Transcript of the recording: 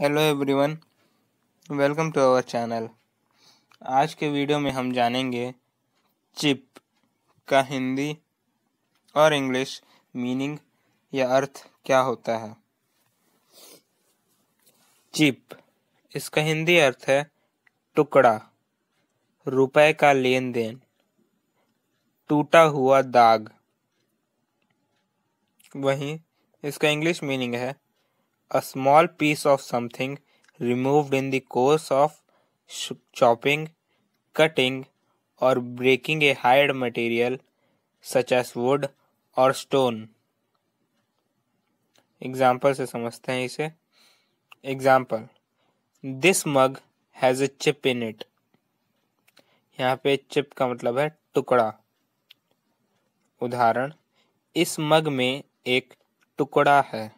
Hello everyone welcome to our channel आज के video में हम जानेंगे चिप का हिंदी और इंग्लिश मीनिंग या अर्थ क्या होता है चिप इसका हिंदी अर्थ है टुकड़ा रुपए का लेन देन टूटा हुआ दाग वहीं इसका इंग्लिश मीनिंग है A small piece of something removed in the course of chopping, cutting, or breaking a hard material such as wood or stone. Example से समझते हैं इसे example this mug has a chip in it यहाँ पे chip का मतलब है टुकड़ा उदाहरण इस मग में एक टुकड़ा है